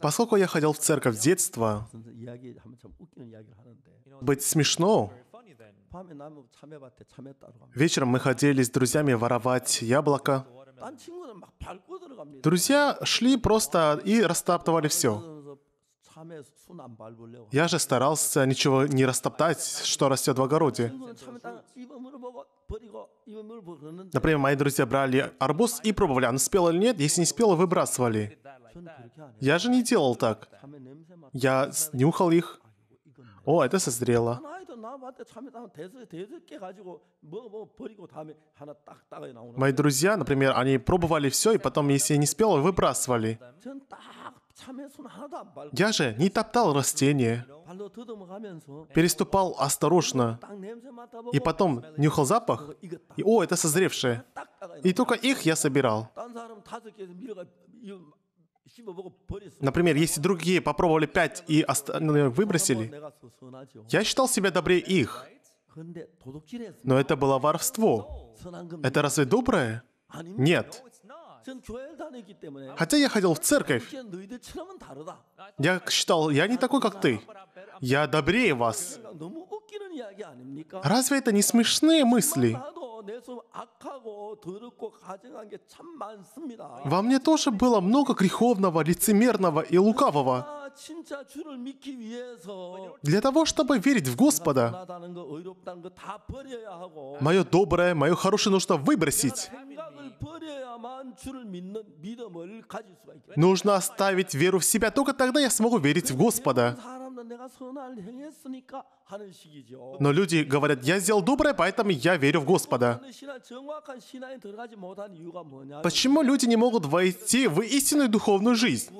Поскольку я ходил в церковь с детства, быть смешно. Вечером мы ходили с друзьями воровать яблоко. Друзья шли просто и растаптывали все. Я же старался ничего не растоптать, что растет в огороде. Например, мои друзья брали арбуз и пробовали, он спел или нет. Если не спел, выбрасывали. Я же не делал так. Я нюхал их. О, это созрело. Мои друзья, например, они пробовали все, и потом, если не спел, выбрасывали. Я же не топтал растения, переступал осторожно, и потом нюхал запах, и о, это созревшее. И только их я собирал. Например, если другие попробовали пять и ост... выбросили, я считал себя добрее их. Но это было воровство. Это разве доброе? Нет. Хотя я ходил в церковь. Ну, я считал, я не такой, как ты. Я добрее вас. Ну, ну, Разве это не смешные мысли? Во мне тоже было много греховного, лицемерного и лукавого. Для того, чтобы верить в Господа, мое доброе, мое хорошее нужно выбросить. Нужно оставить веру в себя, только тогда я смогу верить в Господа. Но люди говорят, я сделал доброе, поэтому я верю в Господа. Почему люди не могут войти в истинную духовную жизнь?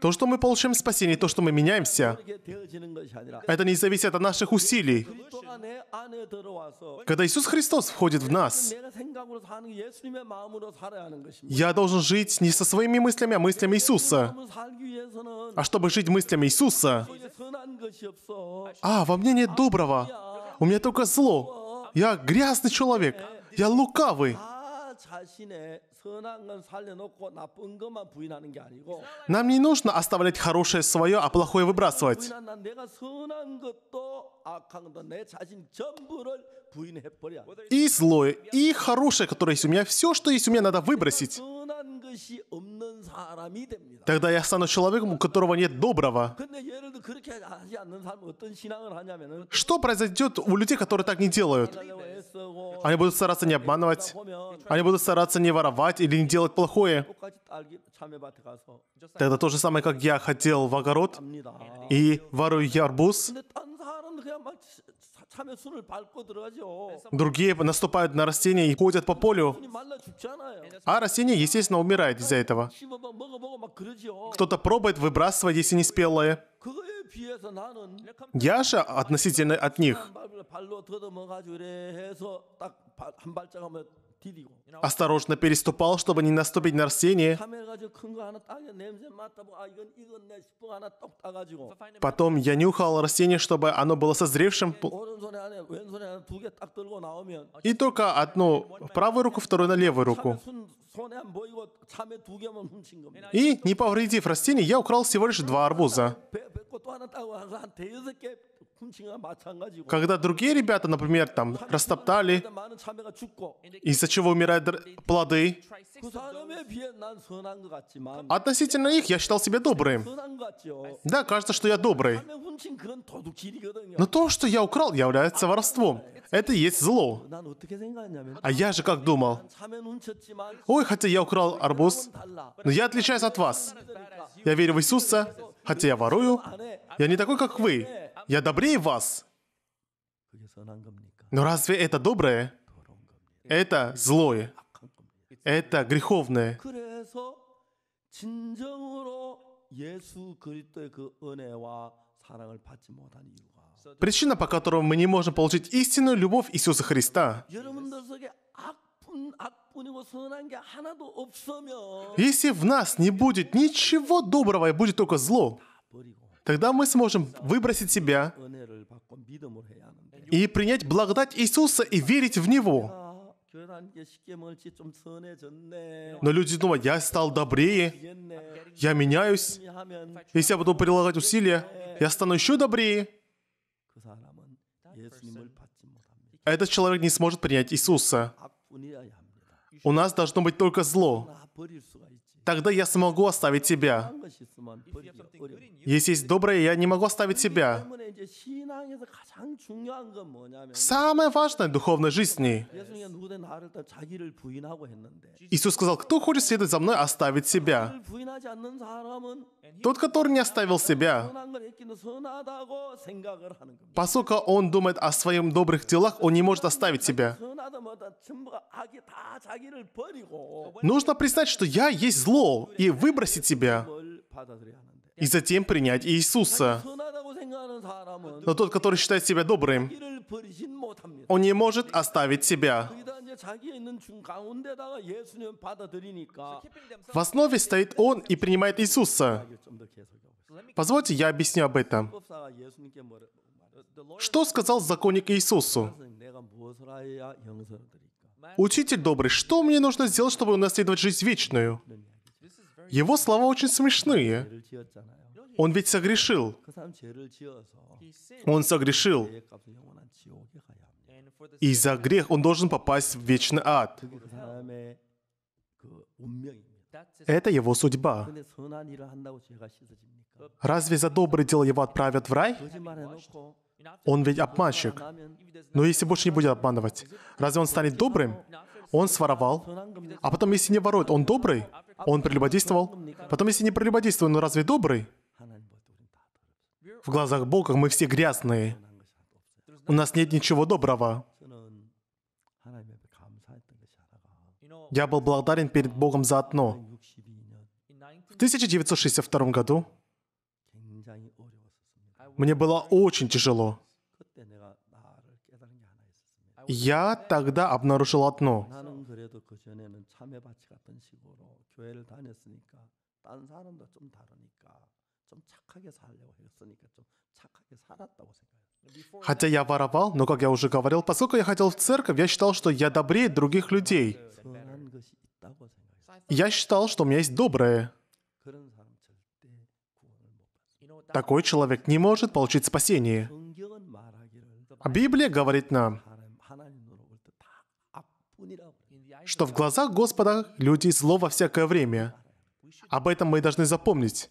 То, что мы получаем спасение, то, что мы меняемся, это не зависит от наших усилий. Когда Иисус Христос входит в нас, я должен жить не со своими мыслями, а мыслями Иисуса. А чтобы жить мыслями Иисуса, а, во мне нет доброго. У меня только зло. Я грязный человек. Я лукавый. А, нам не нужно оставлять хорошее свое, а плохое выбрасывать. И злое, и хорошее, которое есть у меня, все, что есть у меня, надо выбросить. Тогда я стану человеком, у которого нет доброго. Что произойдет у людей, которые так не делают? Они будут стараться не обманывать. Они будут стараться не воровать или не делать плохое. Тогда то же самое, как я хотел в огород и ворую я Другие наступают на растения и ходят по полю. А растение, естественно, умирает из-за этого. Кто-то пробует выбрасывать, если не спелое. Яша относительно от них осторожно переступал, чтобы не наступить на растение. Потом я нюхал растение, чтобы оно было созревшим. И только одну правую руку, вторую на левую руку. И, не повредив растение, я украл всего лишь два арбуза. Когда другие ребята, например, там растоптали, из-за чего умирают плоды, относительно их я считал себя добрым. Да, кажется, что я добрый. Но то, что я украл, является воровством. Это и есть зло. А я же как думал. Ой, хотя я украл арбуз, но я отличаюсь от вас. Я верю в Иисуса, хотя я ворую. Я не такой, как вы. Я добрее вас. Но разве это доброе? Это злое. Это греховное. Причина, по которой мы не можем получить истинную любовь Иисуса Христа. Если в нас не будет ничего доброго и будет только зло, Тогда мы сможем выбросить себя и принять благодать Иисуса и верить в Него. Но люди думают, я стал добрее, я меняюсь. Если я буду прилагать усилия, я стану еще добрее. Этот человек не сможет принять Иисуса. У нас должно быть только зло тогда я смогу оставить тебя. Если есть доброе, я не могу оставить тебя. Самое важное в духовной жизни. Иисус сказал, кто хочет следовать за мной, оставить себя. Тот, который не оставил себя, поскольку он думает о своих добрых делах, он не может оставить себя. Нужно признать, что я есть зло, и выбросить себя. И затем принять Иисуса. Но тот, который считает себя добрым, он не может оставить себя. В основе стоит он и принимает Иисуса. Позвольте, я объясню об этом. Что сказал законник Иисусу? Учитель добрый, что мне нужно сделать, чтобы унаследовать жизнь вечную? Его слова очень смешные. Он ведь согрешил. Он согрешил. И за грех он должен попасть в вечный ад. Это его судьба. Разве за добрые дела его отправят в рай? Он ведь обманщик. Но если больше не будет обманывать, разве он станет добрым? Он своровал. А потом, если не ворует, он добрый? Он прелюбодействовал. Потом, если не прелюбодействовал, но разве добрый? В глазах Бога мы все грязные. У нас нет ничего доброго. Я был благодарен перед Богом за одно. В 1962 году мне было очень тяжело. Я тогда обнаружил одно. 좀 착하게 살려고 했으니까 좀 착하게 살았다고 생각해요. Хотя я воровал, но, как я уже говорил, поскольку я ходил в церковь, я считал, что я добрее других людей. Я считал, что у меня есть доброе. Такой человек не может получить спасение. Библия говорит нам, что в глазах Господа люди зло во всякое время. Об этом мы должны запомнить.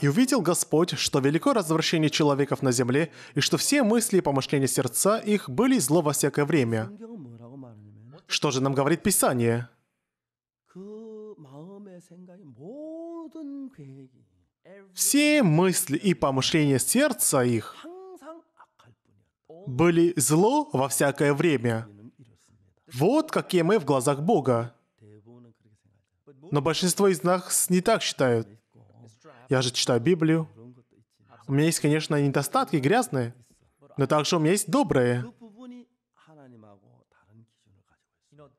И увидел Господь, что велико развращение человеков на земле, и что все мысли и помышления сердца их были зло во всякое время. Что же нам говорит Писание? Все мысли и помышления сердца их были зло во всякое время. Вот какие мы в глазах Бога. Но большинство из нас не так считают. Я же читаю Библию. У меня есть, конечно, недостатки грязные, но также у меня есть добрые.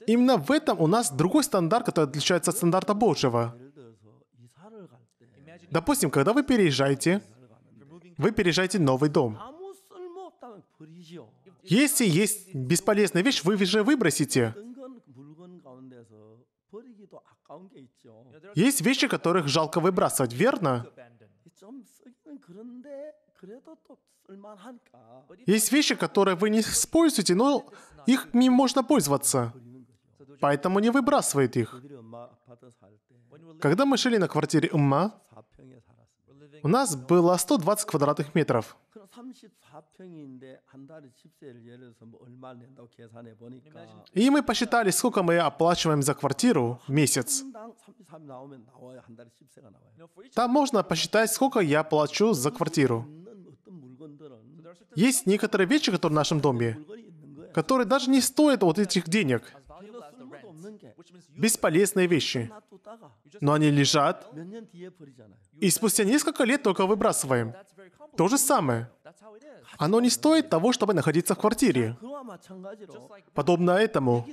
Именно в этом у нас другой стандарт, который отличается от стандарта Божьего. Допустим, когда вы переезжаете, вы переезжаете в новый дом. Если есть бесполезная вещь, вы же выбросите. Есть вещи, которых жалко выбрасывать, верно? Есть вещи, которые вы не используете, но их не можно пользоваться. Поэтому не выбрасывает их. Когда мы жили на квартире Умма, у нас было 120 квадратных метров. И мы посчитали, сколько мы оплачиваем за квартиру в месяц. Там можно посчитать, сколько я плачу за квартиру. Есть некоторые вещи, которые в нашем доме, которые даже не стоят вот этих денег бесполезные вещи, но они лежат, и спустя несколько лет только выбрасываем. То же самое. Оно не стоит того, чтобы находиться в квартире. Подобно этому,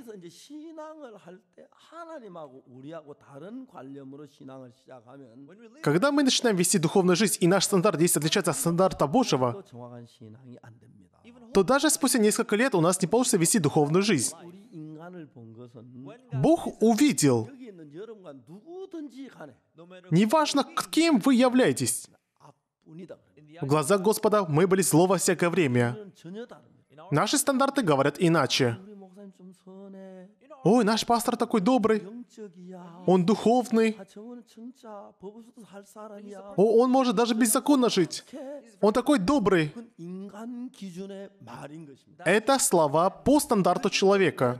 когда мы начинаем вести духовную жизнь, и наш стандарт здесь отличается от стандарта Божьего, то даже спустя несколько лет у нас не получится вести духовную жизнь. Бог увидел, неважно, кем вы являетесь, в глазах Господа мы были зло во всякое время. Наши стандарты говорят иначе. Ой, наш пастор такой добрый. Он духовный. О, он может даже беззаконно жить. Он такой добрый. Это слова по стандарту человека.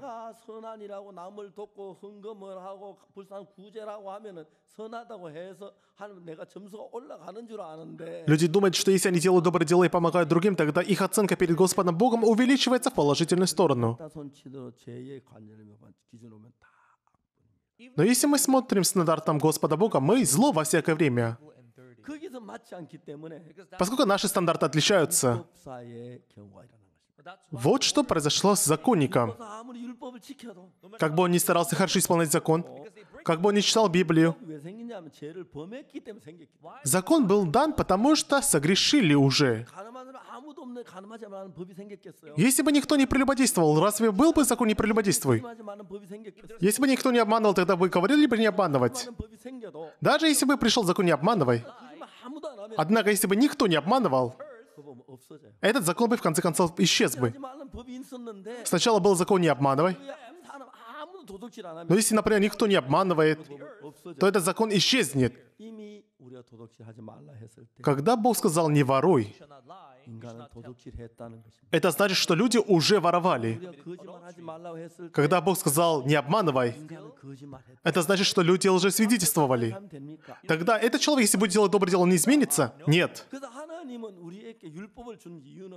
Люди думают, что если они делают добрые дела и помогают другим, тогда их оценка перед Господом Богом увеличивается в положительную сторону. Но если мы смотрим стандартам Господа Бога, мы зло во всякое время. Поскольку наши стандарты отличаются, вот что произошло с законником. Как бы он ни старался хорошо исполнять закон, как бы он ни читал Библию. Закон был дан, потому что согрешили уже. Если бы никто не прелюбодействовал, разве был бы закон не прелюбодействуй? Если бы никто не обманывал, тогда бы говорили бы не обманывать. Даже если бы пришел закон не обманывай. Однако, если бы никто не обманывал, этот закон бы в конце концов исчез бы. Сначала был закон «не обманывай», но если, например, никто не обманывает, то этот закон исчезнет. Когда Бог сказал «не воруй», это значит, что люди уже воровали. Когда Бог сказал «не обманывай», это значит, что люди уже свидетельствовали. Тогда этот человек, если будет делать доброе дело, он не изменится? Нет.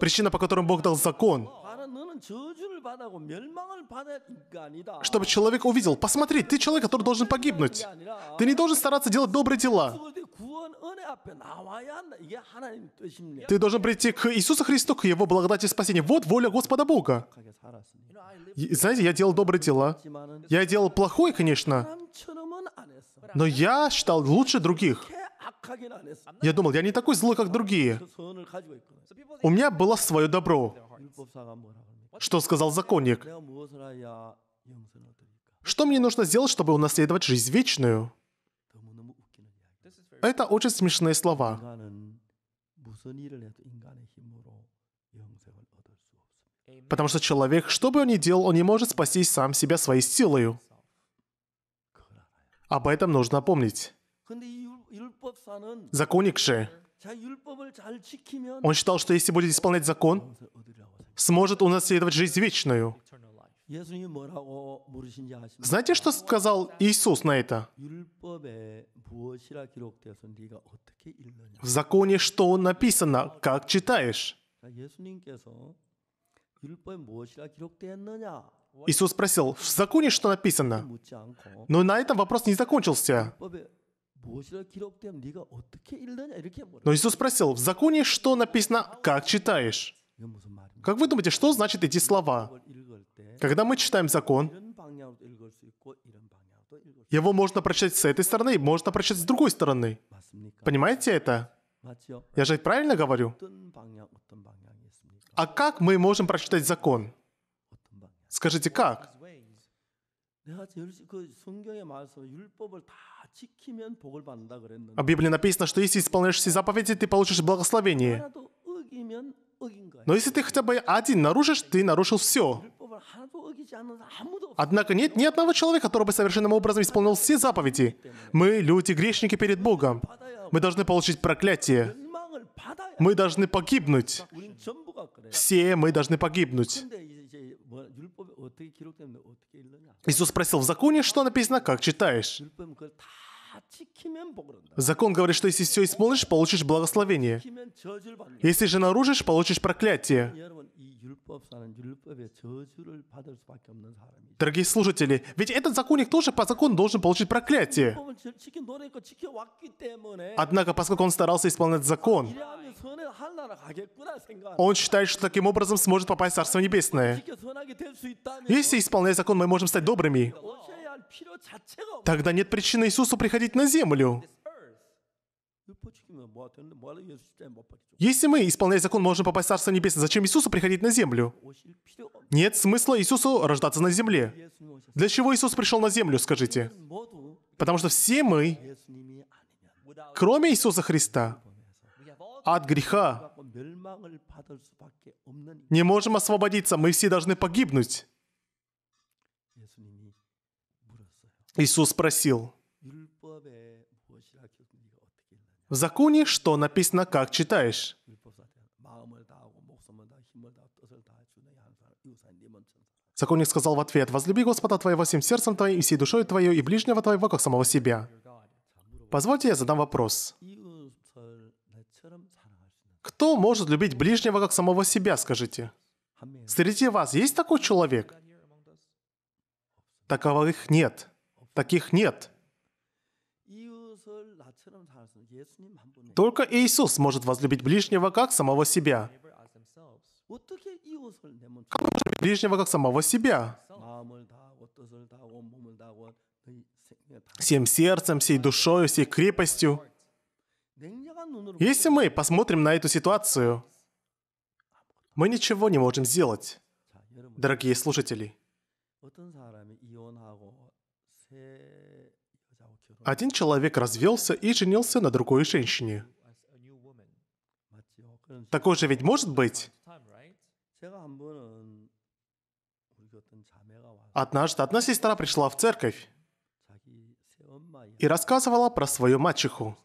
Причина, по которой Бог дал закон, чтобы человек увидел, посмотри, ты человек, который должен погибнуть. Ты не должен стараться делать добрые дела. Ты должен прийти к Иисусу Христу, к Его благодати и спасению. Вот воля Господа Бога. И, знаете, я делал добрые дела. Я делал плохое, конечно. Но я считал лучше других. Я думал, я не такой злой, как другие. У меня было свое добро. Что сказал законник? Что мне нужно сделать, чтобы унаследовать жизнь вечную? Это очень смешные слова. Потому что человек, что бы он ни делал, он не может спасти сам себя своей силой. Об этом нужно помнить. Законник же, он считал, что если будет исполнять закон, сможет унаследовать жизнь вечную. Знаете, что сказал Иисус на это? В законе что написано, как читаешь? Иисус спросил, в законе что написано? Но на этом вопрос не закончился. Но Иисус спросил, в законе что написано, как читаешь? Как вы думаете, что значит эти слова? Когда мы читаем закон, его можно прочитать с этой стороны, можно прочитать с другой стороны. Понимаете это? Я же правильно говорю? А как мы можем прочитать закон? Скажите, как? В Библии написано, что если исполняешь все заповеди, ты получишь благословение. Но если ты хотя бы один нарушишь, ты нарушил все. Однако нет ни одного человека, который бы совершенным образом исполнил все заповеди. Мы, люди, грешники перед Богом. Мы должны получить проклятие. Мы должны погибнуть. Все мы должны погибнуть. Иисус спросил в законе, что написано, как читаешь. Закон говорит, что если все исполнишь, получишь благословение. Если же нарушишь, получишь проклятие. Дорогие слушатели, ведь этот законник тоже по закону должен получить проклятие. Однако, поскольку он старался исполнять закон, он считает, что таким образом сможет попасть в Царство Небесное. Если исполнять закон, мы можем стать добрыми. Тогда нет причины Иисусу приходить на землю. Если мы, исполняя закон, можем попасть в Царство Небесное, зачем Иисусу приходить на землю? Нет смысла Иисусу рождаться на земле. Для чего Иисус пришел на землю, скажите? Потому что все мы, кроме Иисуса Христа, от греха не можем освободиться, мы все должны погибнуть. Иисус спросил, в законе что написано, как читаешь? Законник сказал в ответ, «Возлюби Господа твоего всем сердцем твоим и всей душой твоей и ближнего твоего, как самого себя». Позвольте я задам вопрос. Кто может любить ближнего, как самого себя, скажите? Среди вас есть такой человек? Таковых нет таких нет. Только Иисус может возлюбить ближнего как самого себя. Как возлюбить ближнего как самого себя? Всем сердцем, всей душою, всей крепостью. Если мы посмотрим на эту ситуацию, мы ничего не можем сделать, дорогие слушатели. Один человек развелся и женился на другой женщине. Такое же ведь может быть? Однажды одна сестра пришла в церковь и рассказывала про свою мачеху.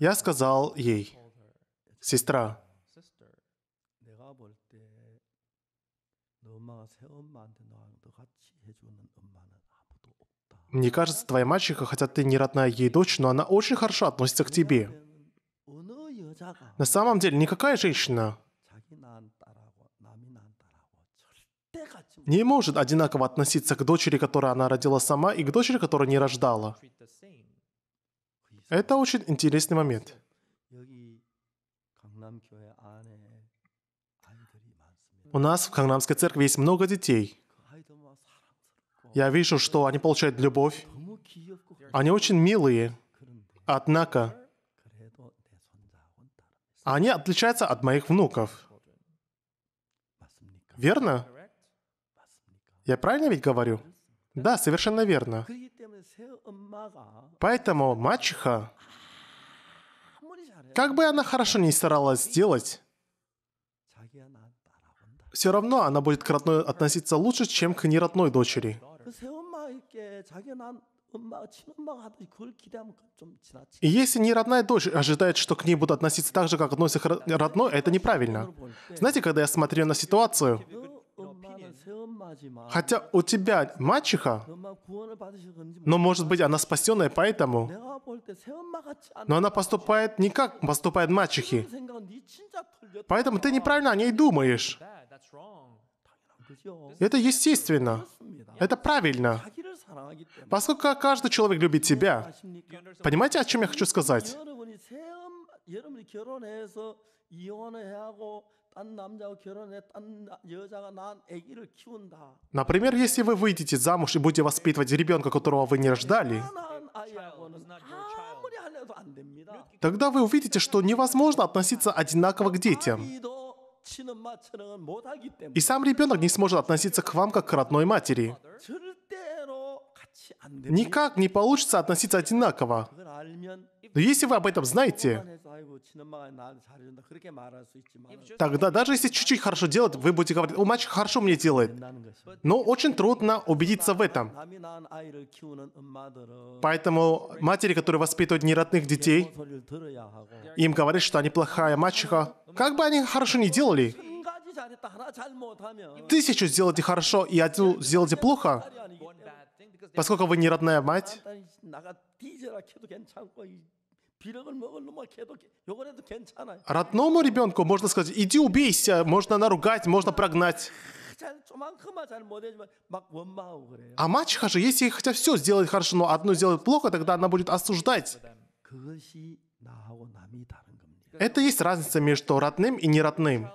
Я сказал ей, сестра, мне кажется, твоя мальчика, хотя ты не родная ей дочь, но она очень хорошо относится к тебе. На самом деле, никакая женщина не может одинаково относиться к дочери, которую она родила сама, и к дочери, которую не рождала. Это очень интересный момент. У нас в Хангнамской церкви есть много детей. Я вижу, что они получают любовь. Они очень милые. Однако, они отличаются от моих внуков. Верно? Я правильно ведь говорю? Да, совершенно верно. Поэтому мачеха, как бы она хорошо ни старалась сделать, все равно она будет к родной относиться лучше, чем к неродной дочери. И если не родная дочь ожидает, что к ней будут относиться так же, как относятся к родной, это неправильно. Знаете, когда я смотрю на ситуацию, Хотя у тебя мачеха, но, может быть, она спасенная поэтому. Но она поступает не как поступает мачехи. Поэтому ты неправильно о ней думаешь. Это естественно. Это правильно. Поскольку каждый человек любит себя. Понимаете, о чем я хочу сказать? Например, если вы выйдете замуж и будете воспитывать ребенка, которого вы не рождали, тогда вы увидите, что невозможно относиться одинаково к детям. И сам ребенок не сможет относиться к вам как к родной матери никак не получится относиться одинаково. Но если вы об этом знаете, тогда даже если чуть-чуть хорошо делать, вы будете говорить, о, мальчик хорошо мне делает. Но очень трудно убедиться в этом. Поэтому матери, которые воспитывают неродных детей, им говорят, что они плохая мачеха. Как бы они хорошо не делали, а. Тысячу сделайте хорошо и одну сделайте плохо, поскольку вы не родная мать. Родному ребенку можно сказать, иди убейся, можно наругать, можно прогнать. А мачеха же, если хотя все сделать хорошо, но одну сделать плохо, тогда она будет осуждать. Это есть разница между родным и неродным.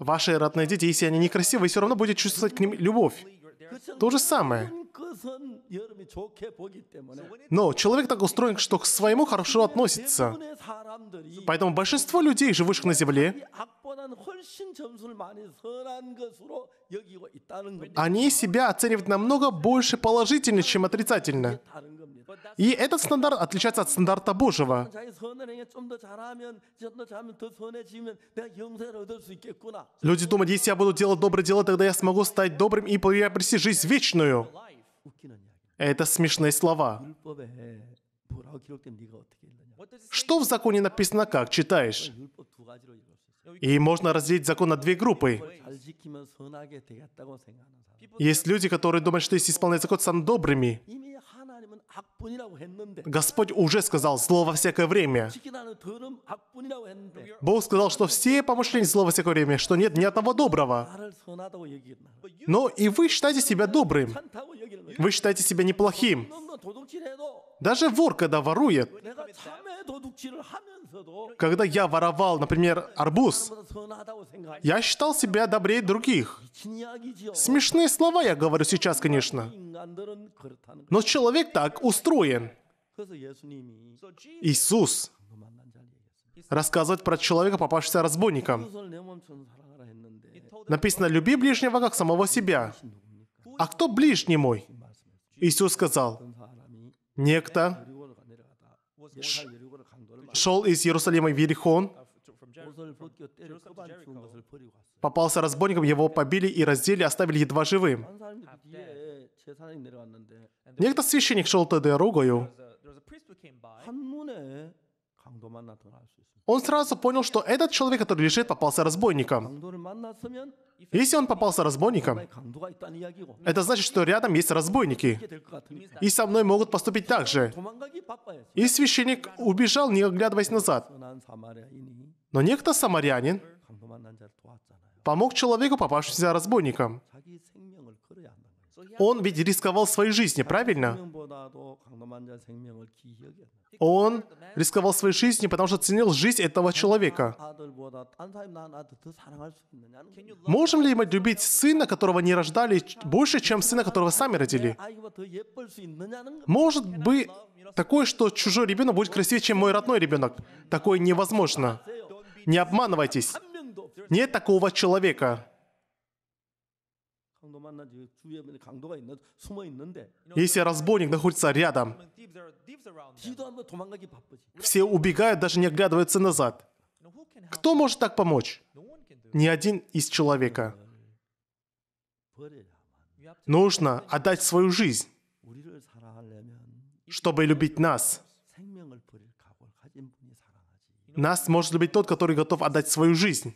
Ваши родные дети, если они некрасивые, все равно будете чувствовать к ним любовь. То же самое. Но человек так устроен, что к своему хорошо относится. Поэтому большинство людей, живущих на земле, они себя оценивают намного больше положительно, чем отрицательно. И этот стандарт отличается от стандарта Божьего. Люди думают, если я буду делать доброе дело, тогда я смогу стать добрым и приобрести жизнь вечную. Это смешные слова. Что в законе написано как, читаешь? И можно разделить закон на две группы. Есть люди, которые думают, что если исполнять закон, станут добрыми. Господь уже сказал зло во всякое время. Бог сказал, что все помышления зло во всякое время, что нет ни одного доброго. Но и вы считаете себя добрым. Вы считаете себя неплохим. Даже вор, когда ворует, когда я воровал, например, арбуз, я считал себя добрее других. Смешные слова я говорю сейчас, конечно. Но человек так устроен. Иисус рассказывает про человека, попавшегося разбойником. Написано, люби ближнего, как самого себя. А кто ближний мой? Иисус сказал, некто, шел из Иерусалима в Ерихон, попался разбойником, его побили и раздели, оставили едва живым. Некто священник шел тогда ругою. Он сразу понял, что этот человек, который лежит, попался разбойником. Если он попался разбойником, это значит, что рядом есть разбойники. И со мной могут поступить так же. И священник убежал, не оглядываясь назад. Но некто самарянин помог человеку, попавшемуся разбойником. Он ведь рисковал своей жизнью, правильно? Он рисковал своей жизнью, потому что ценил жизнь этого человека. Можем ли мы любить сына, которого не рождали, больше, чем сына, которого сами родили? Может быть такое, что чужой ребенок будет красивее, чем мой родной ребенок? Такое невозможно. Не обманывайтесь. Нет такого человека. Если разбойник находится рядом, все убегают, даже не оглядываются назад. Кто может так помочь? Ни один из человека. Нужно отдать свою жизнь, чтобы любить нас нас может быть тот, который готов отдать свою жизнь.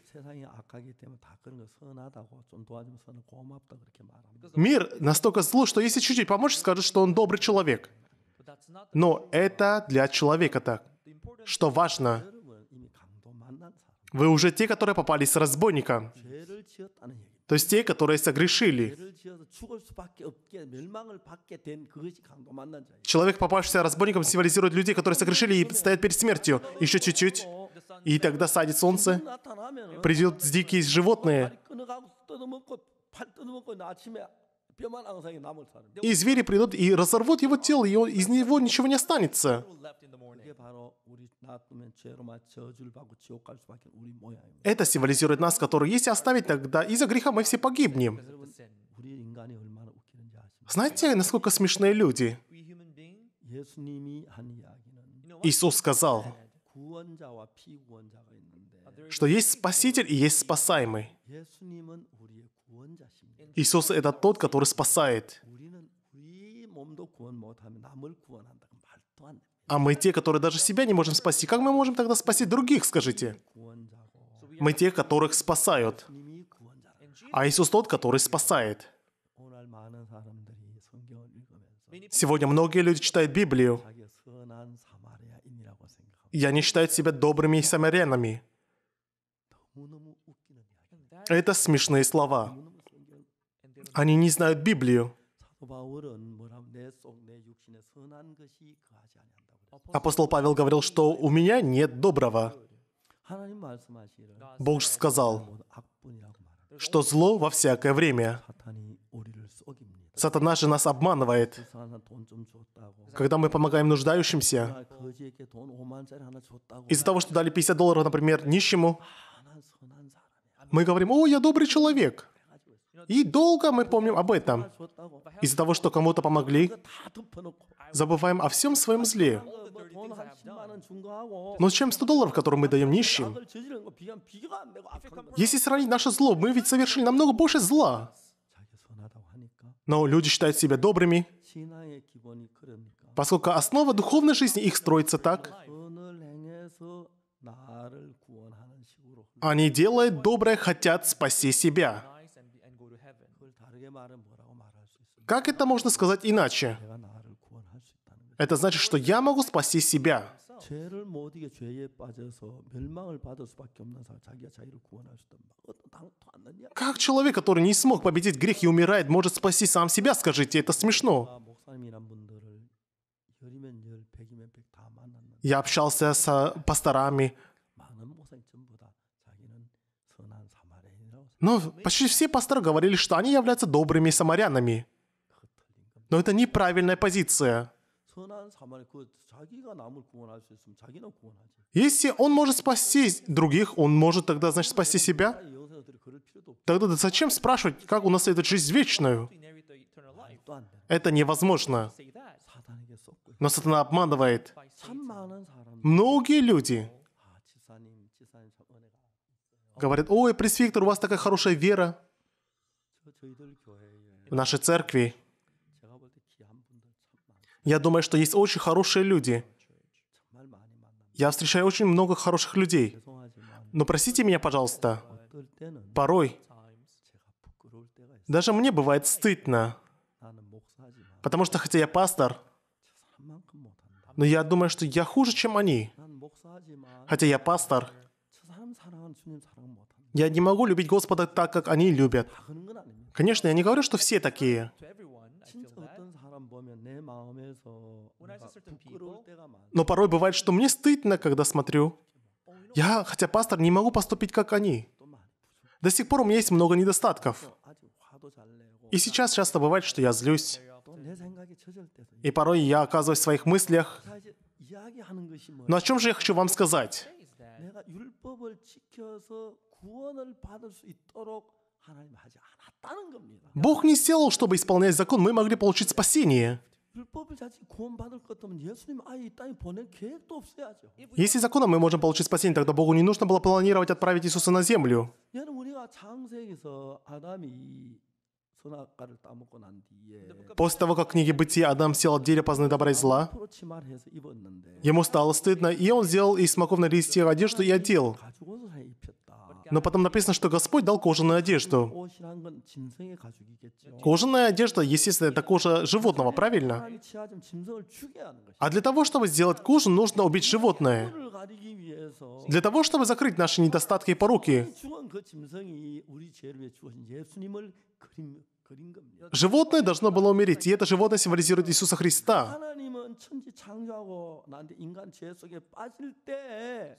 Мир настолько зло, что если чуть-чуть помочь, скажет, что он добрый человек. Но это для человека так. Что важно, вы уже те, которые попались с разбойника. То есть те, которые согрешили. Человек, попавшийся разбойником, символизирует людей, которые согрешили и стоят перед смертью. Еще чуть-чуть, и тогда садит солнце, придет дикие животные, и звери придут и разорвут его тело, и он, из него ничего не останется. Это символизирует нас, которые если оставить тогда, из-за греха мы все погибнем. Знаете, насколько смешные люди? Иисус сказал, что есть Спаситель и есть Спасаемый. Иисус — это тот, который спасает. А мы те, которые даже себя не можем спасти, как мы можем тогда спасти других, скажите? Мы те, которых спасают. А Иисус тот, который спасает. Сегодня многие люди читают Библию. И они считают себя добрыми самарянами. Это смешные слова. Они не знают Библию. Апостол Павел говорил, что у меня нет доброго. Бог же сказал, что зло во всякое время. Сатана же нас обманывает. Когда мы помогаем нуждающимся, из-за того, что дали 50 долларов, например, нищему, мы говорим, о, я добрый человек. И долго мы помним об этом. Из-за того, что кому-то помогли, забываем о всем своем зле. Но чем 100 долларов, которые мы даем нищим? Если сравнить наше зло, мы ведь совершили намного больше зла. Но люди считают себя добрыми, поскольку основа духовной жизни их строится так. Они делают доброе, хотят спасти себя. Как это можно сказать иначе? Это значит, что я могу спасти себя. Как человек, который не смог победить грех и умирает, может спасти сам себя, скажите, это смешно. А я общался с пасторами. Но почти все пасторы говорили, что они являются добрыми самарянами. Но это неправильная позиция. Если он может спасти других, он может тогда, значит, спасти себя. Тогда зачем спрашивать, как у нас эта жизнь вечную? Это невозможно. Но сатана обманывает. Многие люди говорят, ой, пресвиктор, у вас такая хорошая вера в нашей церкви. Я думаю, что есть очень хорошие люди. Я встречаю очень много хороших людей. Но простите меня, пожалуйста. Порой даже мне бывает стыдно, потому что хотя я пастор, но я думаю, что я хуже, чем они. Хотя я пастор, я не могу любить Господа так, как они любят. Конечно, я не говорю, что все такие. Но порой бывает, что мне стыдно, когда смотрю. Я, хотя пастор, не могу поступить, как они. До сих пор у меня есть много недостатков. И сейчас часто бывает, что я злюсь. И порой я оказываюсь в своих мыслях. Но о чем же я хочу вам сказать? Бог не сделал, чтобы исполнять закон, мы могли получить спасение. Если законом мы можем получить спасение, тогда Богу не нужно было планировать отправить Иисуса на землю. После того, как в книге «Бытия» Адам сел от дерева познания добра и зла, ему стало стыдно, и он сделал из смоковной листьев одежду и одел. Но потом написано, что Господь дал кожаную одежду. Кожаная одежда, естественно, это кожа животного, правильно? А для того, чтобы сделать кожу, нужно убить животное. Для того, чтобы закрыть наши недостатки и пороки. Животное должно было умереть, и это животное символизирует Иисуса Христа.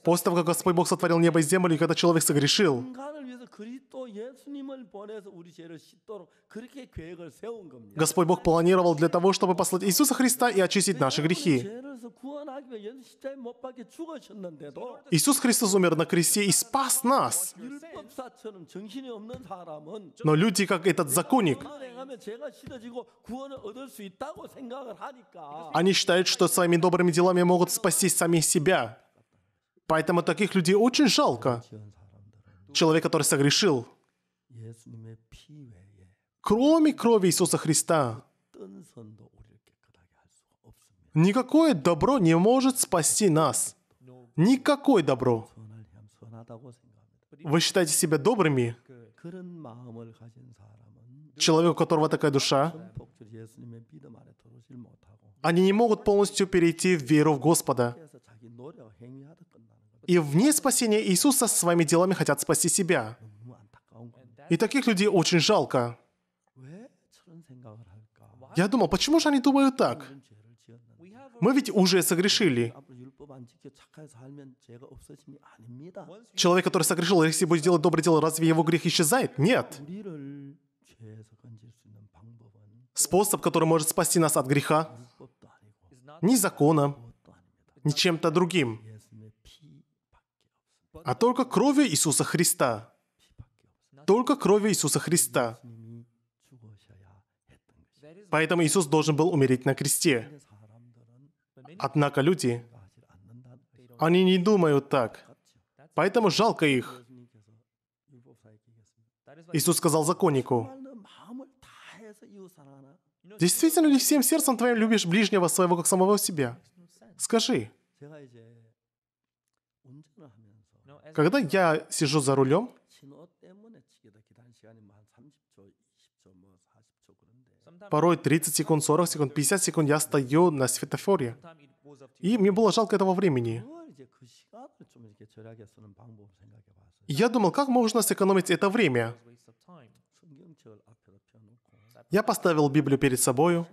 После того, как Господь Бог сотворил небо и землю, и когда человек согрешил, Господь Бог планировал для того, чтобы послать Иисуса Христа и очистить наши грехи. Иисус Христос умер на кресте и спас нас. Но люди, как этот законник, они считают, что своими добрыми делами могут спасти сами себя. Поэтому таких людей очень жалко. Человек, который согрешил. Кроме крови Иисуса Христа, никакое добро не может спасти нас. Никакое добро. Вы считаете себя добрыми? Человеку, у которого такая душа, они не могут полностью перейти в веру в Господа. И вне спасения Иисуса своими делами хотят спасти себя. И таких людей очень жалко. Я думал, почему же они думают так? Мы ведь уже согрешили. Человек, который согрешил, если будет делать доброе дело, разве его грех исчезает? Нет способ, который может спасти нас от греха, ни закона, ни чем-то другим, а только кровью Иисуса Христа. Только кровью Иисуса Христа. Поэтому Иисус должен был умереть на кресте. Однако люди, они не думают так. Поэтому жалко их. Иисус сказал законнику, Действительно ли всем сердцем твоим любишь ближнего своего, как самого себя? Скажи. Когда я сижу за рулем, порой 30 секунд, 40 секунд, 50 секунд я стою на светофоре. И мне было жалко этого времени. Я думал, как можно сэкономить это время? Я поставил Библию перед собою,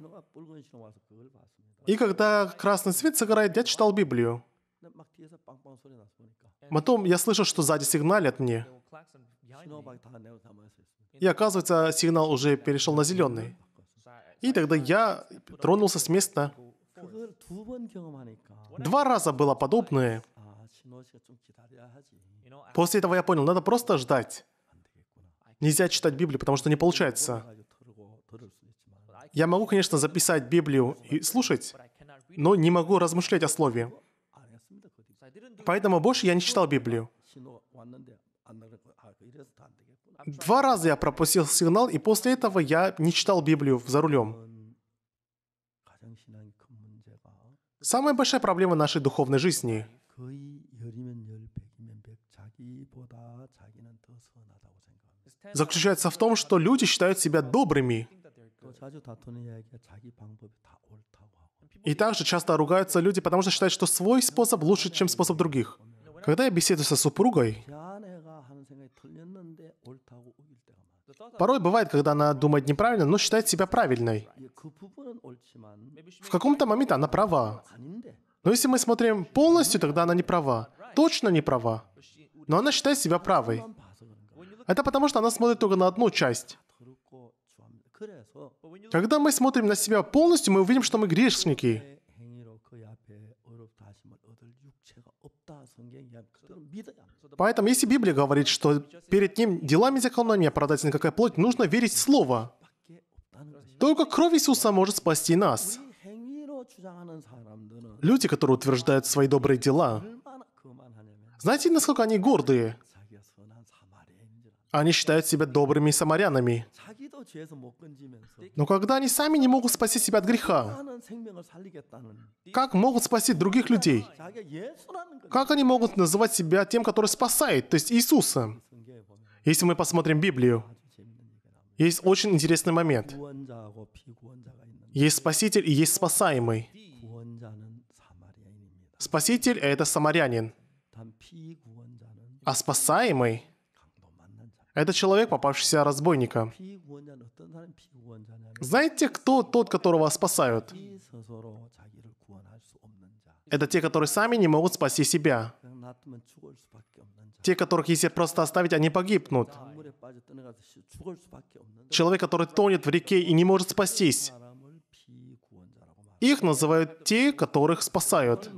и когда красный свет загорает, я читал Библию. Потом я слышал, что сзади сигналят мне. И оказывается, сигнал уже перешел на зеленый. И тогда я тронулся с места. Два раза было подобное. После этого я понял, надо просто ждать. Нельзя читать Библию, потому что не получается. Я могу, конечно, записать Библию и слушать, но не могу размышлять о Слове. Поэтому больше я не читал Библию. Два раза я пропустил сигнал, и после этого я не читал Библию за рулем. Самая большая проблема нашей духовной жизни заключается в том, что люди считают себя добрыми, и также часто ругаются люди, потому что считают, что свой способ лучше, чем способ других. Когда я беседую со супругой, порой бывает, когда она думает неправильно, но считает себя правильной. В каком-то моменте она права. Но если мы смотрим полностью, тогда она не права. Точно не права. Но она считает себя правой. Это потому, что она смотрит только на одну часть. Когда мы смотрим на себя полностью, мы увидим, что мы грешники. Поэтому, если Библия говорит, что перед ним делами закона не оправдать никакая плоть, нужно верить в Слово. Только кровь Иисуса может спасти нас. Люди, которые утверждают свои добрые дела, знаете, насколько они гордые? Они считают себя добрыми самарянами. Но когда они сами не могут спасти себя от греха, как могут спасти других людей? Как они могут называть себя тем, который спасает, то есть Иисуса? Если мы посмотрим Библию, есть очень интересный момент. Есть Спаситель и есть Спасаемый. Спаситель — это самарянин. А Спасаемый это человек, попавшийся разбойника. Знаете, кто тот, которого спасают? Это те, которые сами не могут спасти себя. Те, которых если просто оставить, они погибнут. Человек, который тонет в реке и не может спастись. Их называют те, которых спасают.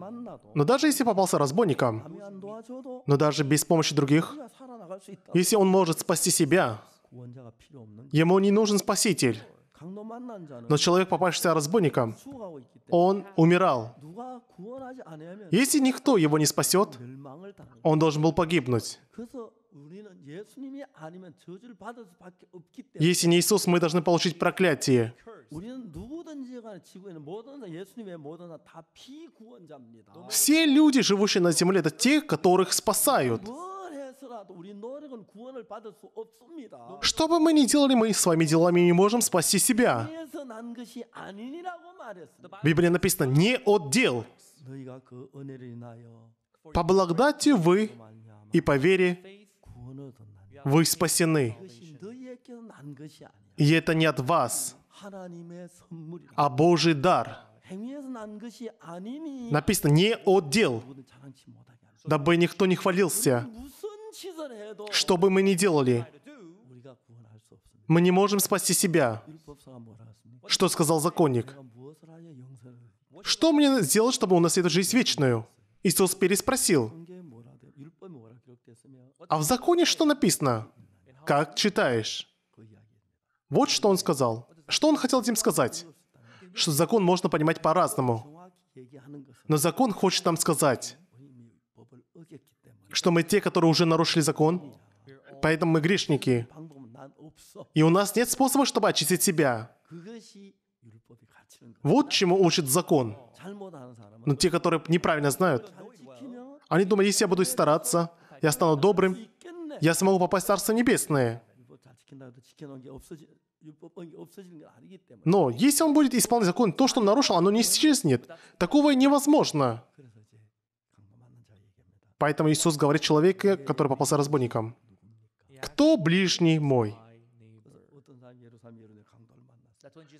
Но даже если попался разбойником, но даже без помощи других, если он может спасти себя, ему не нужен спаситель. Но человек, попавшийся разбойником, он умирал. Если никто его не спасет, он должен был погибнуть. Если не Иисус, мы должны получить проклятие. Все люди, живущие на земле, это те, которых спасают. Что бы мы ни делали, мы с вами делами не можем спасти себя. В Библии написано «не от дел». По благодати вы и по вере вы спасены. И это не от вас а Божий дар. Написано «не отдел, дел», дабы никто не хвалился. Что бы мы ни делали, мы не можем спасти себя. Что сказал законник? Что мне сделать, чтобы у нас унаследовать жизнь вечную? Иисус переспросил. А в законе что написано? Как читаешь? Вот что он сказал. Что он хотел этим сказать? Что закон можно понимать по-разному. Но закон хочет нам сказать, что мы те, которые уже нарушили закон, поэтому мы грешники. И у нас нет способа, чтобы очистить себя. Вот чему учит закон. Но те, которые неправильно знают, они думают, если я буду стараться, я стану добрым, я смогу попасть в Царство Небесное. Но если он будет исполнять закон, то, что он нарушил, оно не исчезнет. Такого невозможно. Поэтому Иисус говорит человеку, который попался разбойником, «Кто ближний мой?»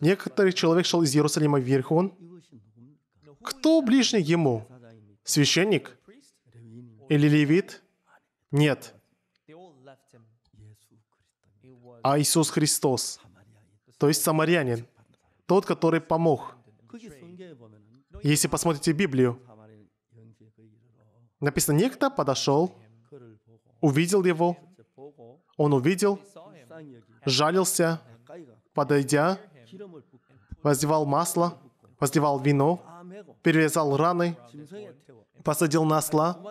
Некоторый человек шел из Иерусалима вверх, он кто ближний ему? Священник? Или левит? Нет. А Иисус Христос то есть самарянин, тот, который помог. Если посмотрите Библию, написано, некто подошел, увидел его, он увидел, жалился, подойдя, воздевал масло, воздевал вино, перевязал раны, посадил на осла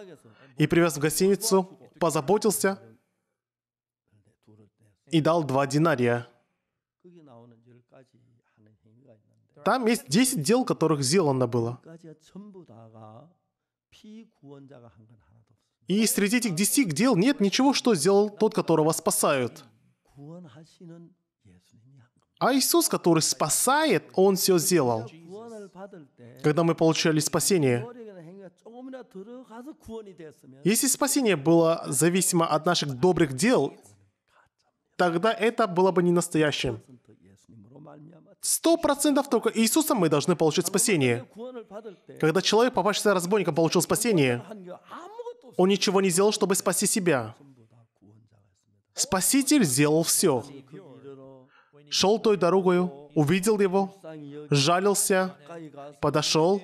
и привез в гостиницу, позаботился и дал два динария. Там есть 10 дел, которых сделано было. И среди этих 10 дел нет ничего, что сделал тот, которого спасают. А Иисус, который спасает, Он все сделал. Когда мы получали спасение, если спасение было зависимо от наших добрых дел, тогда это было бы не настоящим. Сто процентов только Иисусом мы должны получить спасение. Когда человек, попавшийся разбойником, получил спасение, он ничего не сделал, чтобы спасти себя. Спаситель сделал все. Шел той дорогою, увидел его, жалился, подошел,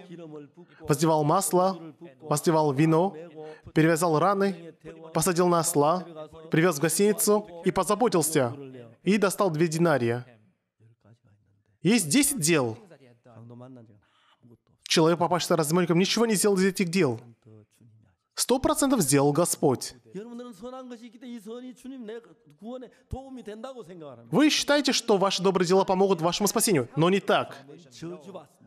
воздевал масло, воздевал вино, перевязал раны, посадил на осла, привез в гостиницу и позаботился, и достал две динария. Есть 10 дел. Человек, попавшийся разбойником, ничего не сделал из этих дел. Сто процентов сделал Господь. Вы считаете, что ваши добрые дела помогут вашему спасению, но не так.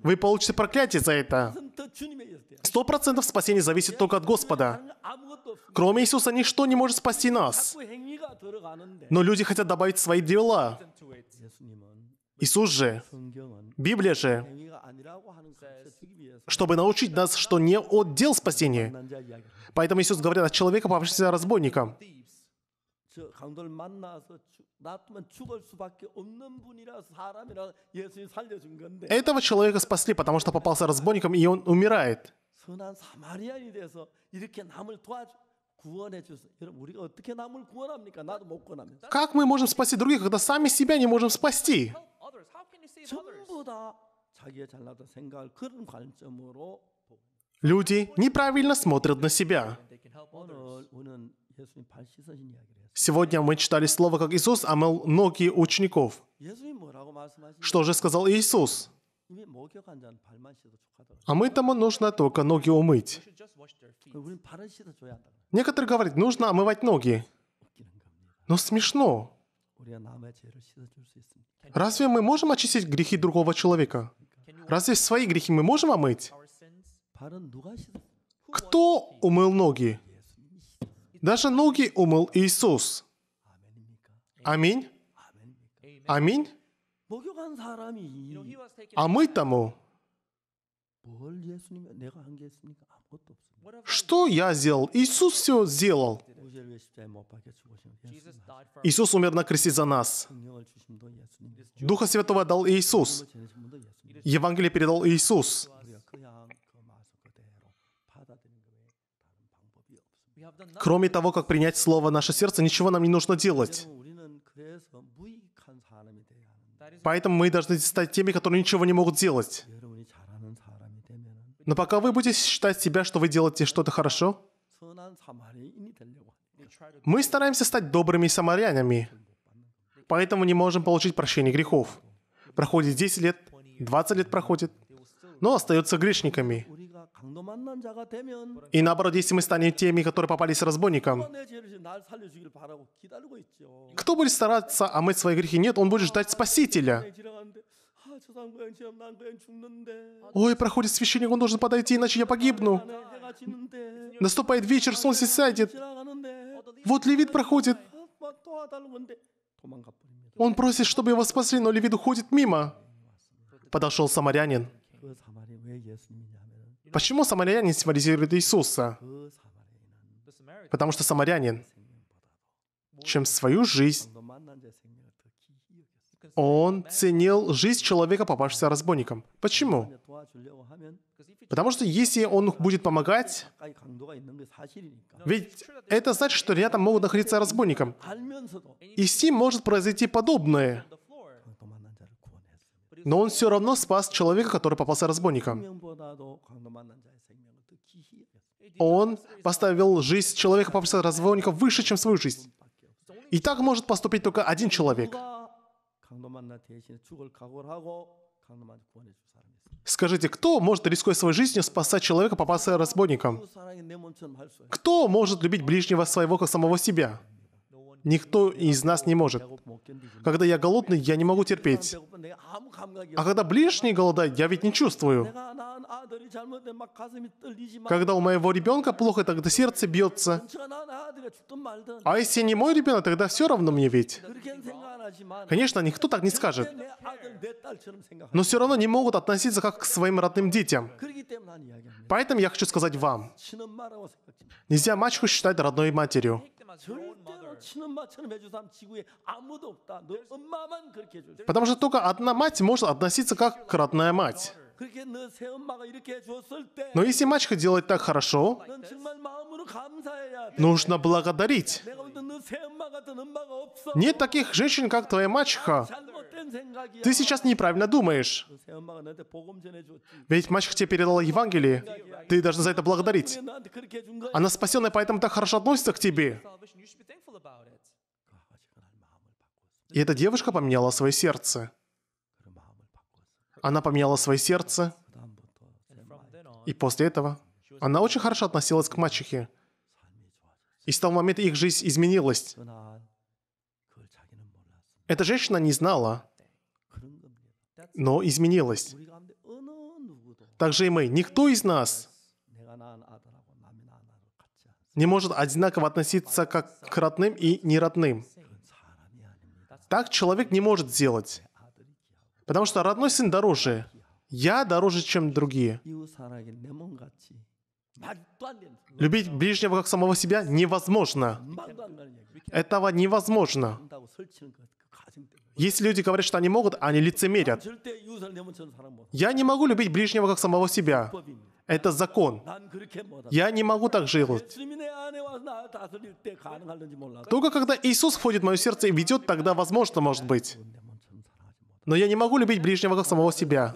Вы получите проклятие за это. Сто процентов спасения зависит только от Господа. Кроме Иисуса, ничто не может спасти нас. Но люди хотят добавить свои дела. Иисус же, Библия же, чтобы научить нас, что не отдел спасения. Поэтому Иисус говорит о человеке, попавшемся разбойником. Этого человека спасли, потому что попался разбойником, и он умирает. Как мы можем спасти других, когда сами себя не можем спасти? Люди неправильно смотрят на себя. Сегодня мы читали слово, как Иисус омыл ноги учеников. Что же сказал Иисус? А мыть-то нужно только ноги умыть. Некоторые говорят, нужно омывать ноги. Но смешно. Разве мы можем очистить грехи другого человека? Разве свои грехи мы можем омыть? Кто умыл ноги? Даже ноги умыл Иисус. Аминь. Аминь. А мы тому, что я сделал? Иисус все сделал. Иисус умер на кресте за нас. Духа Святого дал Иисус. Евангелие передал Иисус. Кроме того, как принять Слово в наше сердце, ничего нам не нужно делать. Поэтому мы должны стать теми, которые ничего не могут делать. Но пока вы будете считать себя, что вы делаете что-то хорошо, мы стараемся стать добрыми самарянами, поэтому не можем получить прощение грехов. Проходит 10 лет, 20 лет проходит, но остается грешниками – и наоборот, если мы станем теми, которые попались разбойникам, кто будет стараться омыть свои грехи? Нет, он будет ждать Спасителя. Ой, проходит священник, он должен подойти, иначе я погибну. Наступает вечер, солнце сядет. Вот Левит проходит. Он просит, чтобы его спасли, но Левит уходит мимо. Подошел самарянин. Почему самарянин символизирует Иисуса? Потому что самарянин, чем свою жизнь, он ценил жизнь человека, попавшегося разбойником. Почему? Потому что если он будет помогать, ведь это значит, что рядом могут находиться разбойником. И с ним может произойти подобное – но он все равно спас человека, который попался разбойником. Он поставил жизнь человека, попавшегося разбойником, выше, чем свою жизнь. И так может поступить только один человек. Скажите, кто может, рискуя своей жизнью, спасать человека, попавшегося разбойником? Кто может любить ближнего своего, как самого себя? Никто из нас не может. Когда я голодный, я не могу терпеть. А когда ближний голодает, я ведь не чувствую. Когда у моего ребенка плохо, тогда сердце бьется. А если не мой ребенок, тогда все равно мне ведь. Конечно, никто так не скажет. Но все равно не могут относиться как к своим родным детям. Поэтому я хочу сказать вам. Нельзя мачеху считать родной матерью. Ну, Потому что только одна мать может относиться как к родная мать. Но если мачеха делает так хорошо, ну, ну, нужно благодарить. Нет таких женщин, как твоя мачеха. Ты сейчас неправильно думаешь. Ведь мачеха тебе передала Евангелие. Ты должна за это благодарить. Она спасенная, поэтому так хорошо относится к тебе. И эта девушка поменяла свое сердце. Она поменяла свое сердце. И после этого она очень хорошо относилась к мачехе. И с того момента их жизнь изменилась. Эта женщина не знала, но изменилась. Ну, так же и мы. Никто из нас не может одинаково относиться как к родным и неродным. Так человек не может сделать. Потому что родной сын дороже. Я дороже, чем другие. Любить ближнего как самого себя невозможно. Этого невозможно. Если люди говорят, что они могут, а они лицемерят. Я не могу любить ближнего как самого себя. Это закон. Я не могу так жить. Только когда Иисус входит в мое сердце и ведет, тогда возможно, может быть. Но я не могу любить ближнего как самого себя.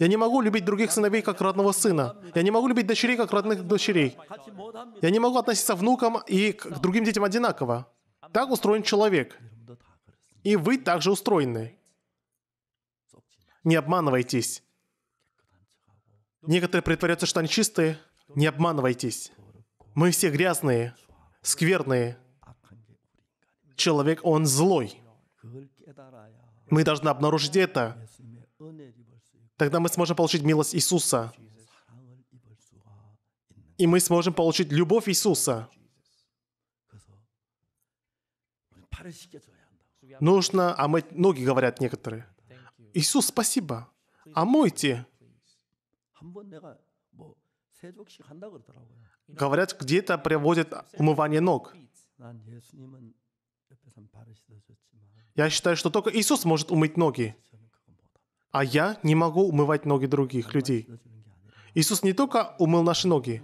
Я не могу любить других сыновей как родного сына. Я не могу любить дочерей как родных дочерей. Я не могу относиться к внукам и к другим детям одинаково. Так устроен человек. И вы также устроены. Не обманывайтесь. Некоторые притворяются, что они чистые. Не обманывайтесь. Мы все грязные, скверные. Человек, он злой. Мы должны обнаружить это. Тогда мы сможем получить милость Иисуса. И мы сможем получить любовь Иисуса. Нужно омыть ноги, говорят некоторые. Иисус, спасибо. Омойте. Говорят, где-то приводит умывание ног. Я считаю, что только Иисус может умыть ноги, а я не могу умывать ноги других людей. Иисус не только умыл наши ноги,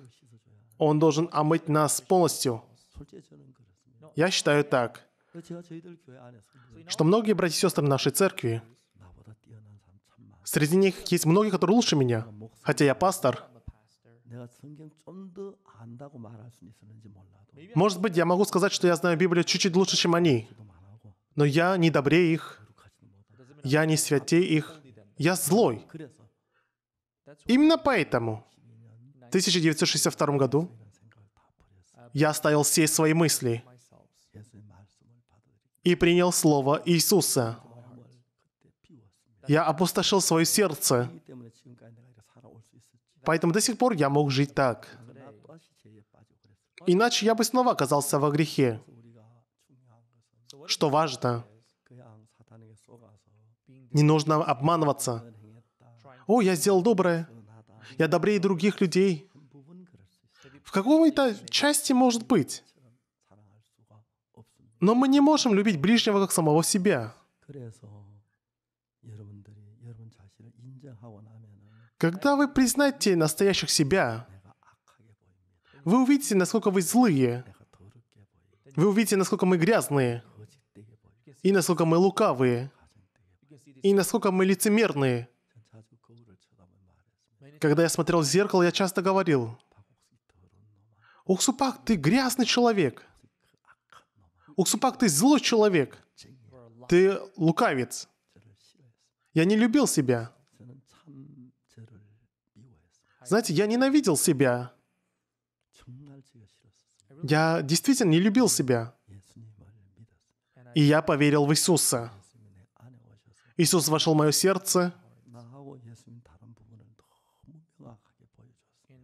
Он должен омыть нас полностью. Я считаю так, что многие братья и сестры нашей церкви, Среди них есть многие, которые лучше меня, хотя я пастор. Может быть, я могу сказать, что я знаю Библию чуть-чуть лучше, чем они, но я не добрее их, я не святей их, я злой. Именно поэтому в 1962 году я оставил все свои мысли и принял слово Иисуса – я опустошил свое сердце. Поэтому до сих пор я мог жить так. Иначе я бы снова оказался во грехе. Что важно, не нужно обманываться. «О, я сделал доброе. Я добрее других людей». В какой-то части может быть. Но мы не можем любить ближнего как самого себя. Когда вы признаете настоящих себя, вы увидите, насколько вы злые. Вы увидите, насколько мы грязные. И насколько мы лукавые. И насколько мы лицемерные. Когда я смотрел в зеркало, я часто говорил, «Уксупак, ты грязный человек! Уксупак, ты злой человек! Ты лукавец!» Я не любил себя. Знаете, я ненавидел себя. Я действительно не любил себя. И я поверил в Иисуса. Иисус вошел в мое сердце.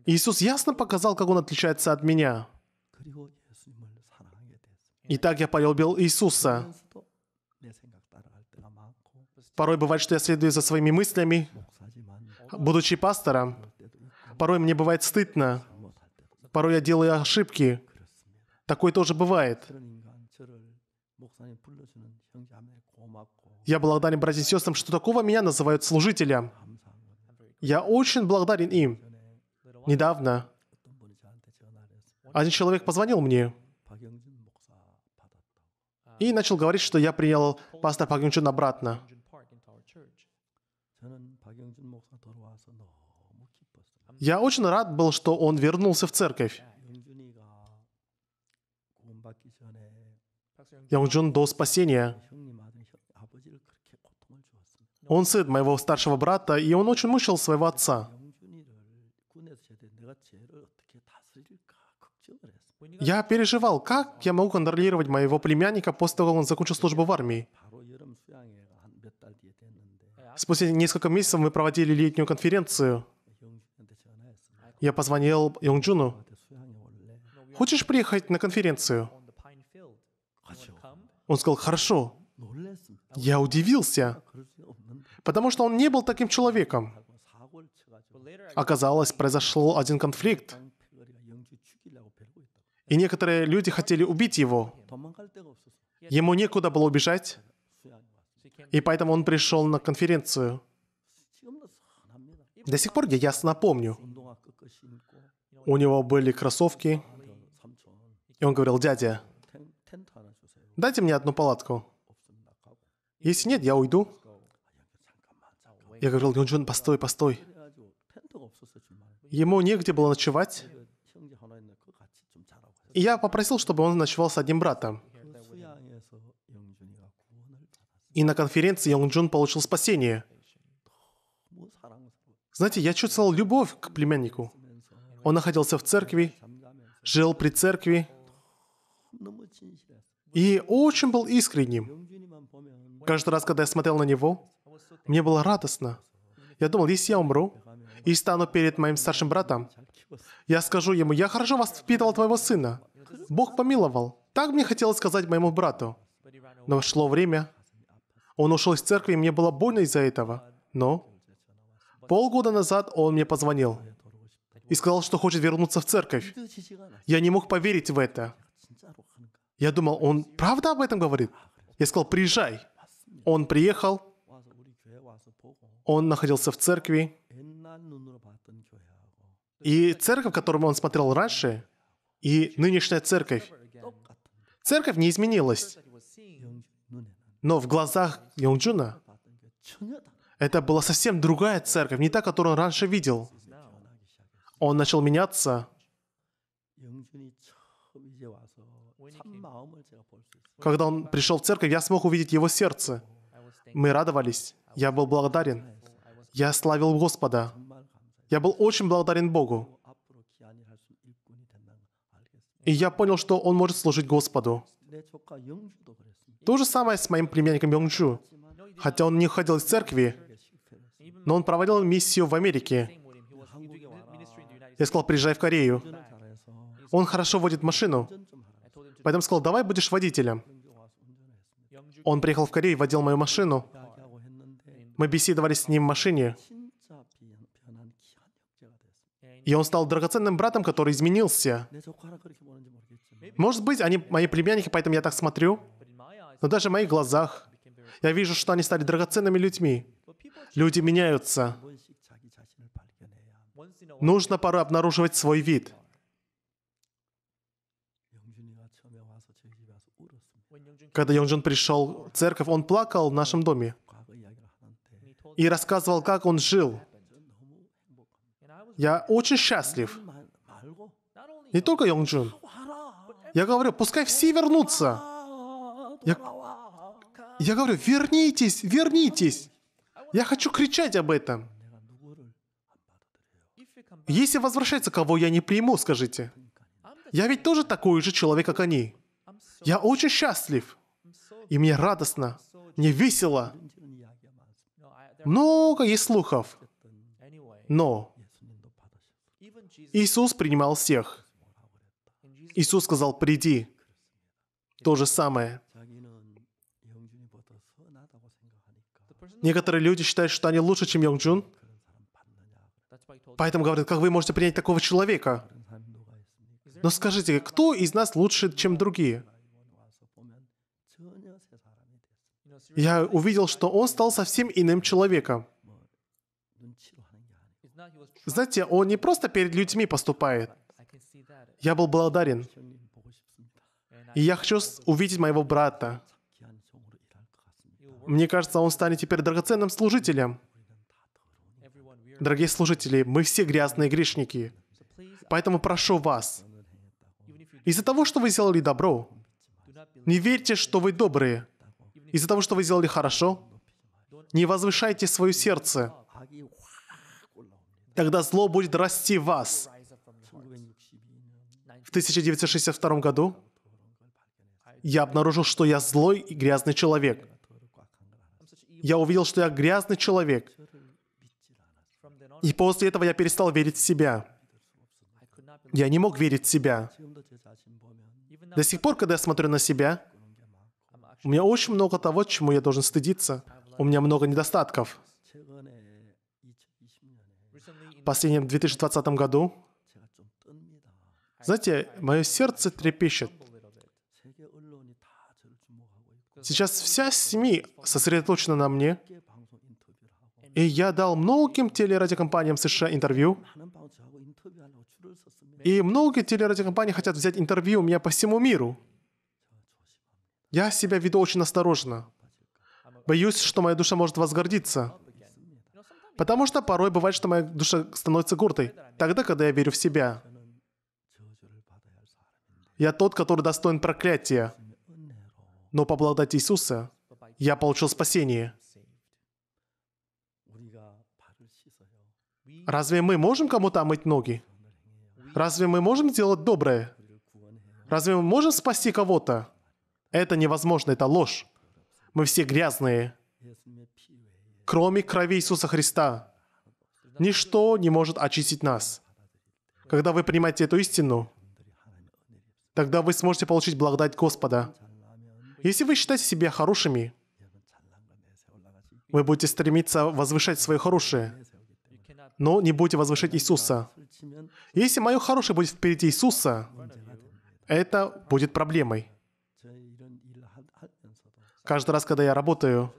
Иисус ясно показал, как Он отличается от меня. И так я полюбил Иисуса. Порой бывает, что я следую за своими мыслями, будучи пастором. Порой мне бывает стыдно. Порой я делаю ошибки. Такое тоже бывает. Я благодарен братьям и сестрам, что такого меня называют служителем. Я очень благодарен им. Недавно один человек позвонил мне и начал говорить, что я принял пастора Пак Юнчун обратно. Я очень рад был, что он вернулся в церковь. Яунджун до спасения. Он сын моего старшего брата, и он очень мучил своего отца. Я переживал, как я могу контролировать моего племянника после того, как он закончил службу в армии. Спустя несколько месяцев мы проводили летнюю конференцию – я позвонил Йонджуну. «Хочешь приехать на конференцию?» Хочу. Он сказал, «Хорошо». Я удивился, потому что он не был таким человеком. Оказалось, произошел один конфликт, и некоторые люди хотели убить его. Ему некуда было убежать, и поэтому он пришел на конференцию. До сих пор я ясно помню, у него были кроссовки, и он говорил, дядя, дайте мне одну палатку. Если нет, я уйду. Я говорил, Юнджун, постой, постой. Ему негде было ночевать. И я попросил, чтобы он ночевал с одним братом. И на конференции Юнджун получил спасение. Знаете, я чувствовал любовь к племяннику. Он находился в церкви, жил при церкви и очень был искренним. Каждый раз, когда я смотрел на него, мне было радостно. Я думал, если я умру и стану перед моим старшим братом, я скажу ему, я хорошо воспитывал твоего сына. Бог помиловал. Так мне хотелось сказать моему брату. Но шло время. Он ушел из церкви, и мне было больно из-за этого. Но полгода назад он мне позвонил и сказал, что хочет вернуться в церковь. Я не мог поверить в это. Я думал, он правда об этом говорит? Я сказал, приезжай. Он приехал. Он находился в церкви. И церковь, которую он смотрел раньше, и нынешняя церковь, церковь не изменилась. Но в глазах Йонджуна это была совсем другая церковь, не та, которую он раньше видел он начал меняться, когда он пришел в церковь, я смог увидеть его сердце. Мы радовались. Я был благодарен. Я славил Господа. Я был очень благодарен Богу. И я понял, что он может служить Господу. То же самое с моим племянником Йонджу. Хотя он не ходил из церкви, но он проводил миссию в Америке. Я сказал, приезжай в Корею. Он хорошо водит машину. Поэтому сказал, давай будешь водителем. Он приехал в Корею и водил мою машину. Мы беседовали с ним в машине. И он стал драгоценным братом, который изменился. Может быть, они мои племянники, поэтому я так смотрю. Но даже в моих глазах я вижу, что они стали драгоценными людьми. Люди меняются нужно порой обнаруживать свой вид. Когда Йонджин пришел в церковь, он плакал в нашем доме и рассказывал, как он жил. Я очень счастлив. Не только Йонджун. Я говорю, пускай все вернутся. Я, я говорю, вернитесь, вернитесь. Я хочу кричать об этом. Если возвращается кого я не приму, скажите. Я ведь тоже такой же человек, как они. Я очень счастлив. И мне радостно. Мне весело. Много есть слухов. Но Иисус принимал всех. Иисус сказал, приди. То же самое. Некоторые люди считают, что они лучше, чем Йонг Джун, Поэтому говорят, как вы можете принять такого человека? Но скажите, кто из нас лучше, чем другие? Я увидел, что он стал совсем иным человеком. Знаете, он не просто перед людьми поступает. Я был благодарен. И я хочу увидеть моего брата. Мне кажется, он станет теперь драгоценным служителем. Дорогие служители, мы все грязные грешники. Поэтому прошу вас, из-за того, что вы сделали добро, не верьте, что вы добрые. Из-за того, что вы сделали хорошо, не возвышайте свое сердце. Тогда зло будет расти в вас. В 1962 году я обнаружил, что я злой и грязный человек. Я увидел, что я грязный человек, и после этого я перестал верить в себя. Я не мог верить в себя. До сих пор, когда я смотрю на себя, у меня очень много того, чему я должен стыдиться. У меня много недостатков. В последнем 2020 году, знаете, мое сердце трепещет. Сейчас вся СМИ сосредоточена на мне, и я дал многим телерадиокомпаниям США интервью. И многие телерадиокомпании хотят взять интервью у меня по всему миру. Я себя веду очень осторожно. Боюсь, что моя душа может возгордиться. Потому что порой бывает, что моя душа становится гордой, тогда, когда я верю в себя. Я тот, который достоин проклятия. Но по благодати Иисуса я получил спасение. Разве мы можем кому-то омыть ноги? Разве мы можем делать доброе? Разве мы можем спасти кого-то? Это невозможно, это ложь. Мы все грязные. Кроме крови Иисуса Христа, ничто не может очистить нас. Когда вы принимаете эту истину, тогда вы сможете получить благодать Господа. Если вы считаете себя хорошими, вы будете стремиться возвышать свои хорошие но не будете возвышать Иисуса. Если мое хорошее будет впереди Иисуса, это будет проблемой. Каждый раз, когда я работаю,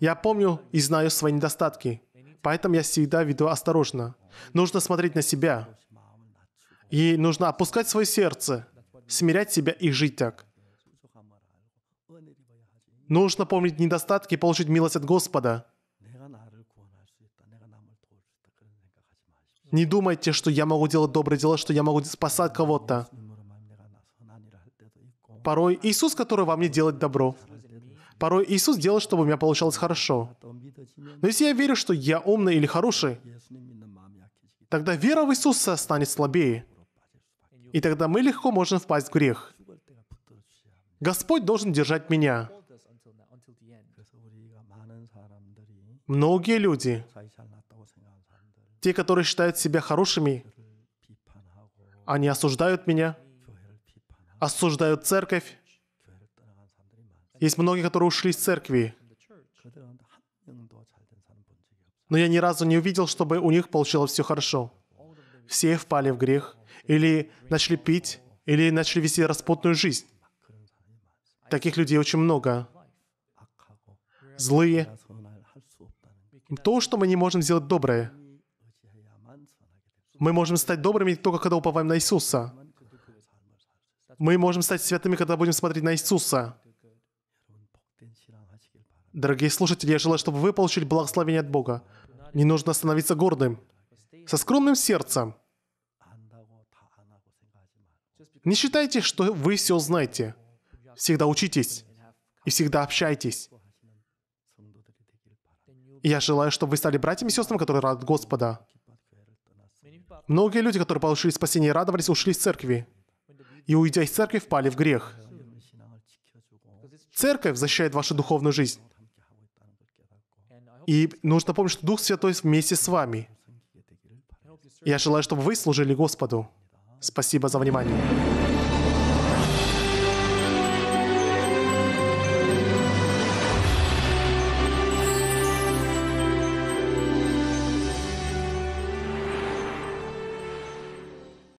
я помню и знаю свои недостатки, поэтому я всегда веду осторожно. Нужно смотреть на себя. И нужно опускать свое сердце, смирять себя и жить так. Нужно помнить недостатки и получить милость от Господа – Не думайте, что я могу делать добрые дела, что я могу спасать кого-то. Порой Иисус, который во мне делает добро. Порой Иисус делает, чтобы у меня получалось хорошо. Но если я верю, что я умный или хороший, тогда вера в Иисуса станет слабее. И тогда мы легко можем впасть в грех. Господь должен держать меня. Многие люди те, которые считают себя хорошими, они осуждают меня, осуждают церковь. Есть многие, которые ушли из церкви. Но я ни разу не увидел, чтобы у них получилось все хорошо. Все впали в грех, или начали пить, или начали вести распутную жизнь. Таких людей очень много. Злые. То, что мы не можем сделать доброе – мы можем стать добрыми только когда уповаем на Иисуса. Мы можем стать святыми, когда будем смотреть на Иисуса. Дорогие слушатели, я желаю, чтобы вы получили благословение от Бога. Не нужно становиться гордым. Со скромным сердцем. Не считайте, что вы все знаете. Всегда учитесь и всегда общайтесь. И я желаю, чтобы вы стали братьями и сестрами, которые рад Господа. Многие люди, которые получили спасение и радовались, ушли из церкви. И, уйдя из церкви, впали в грех. Церковь защищает вашу духовную жизнь. И нужно помнить, что Дух Святой вместе с вами. Я желаю, чтобы вы служили Господу. Спасибо за внимание.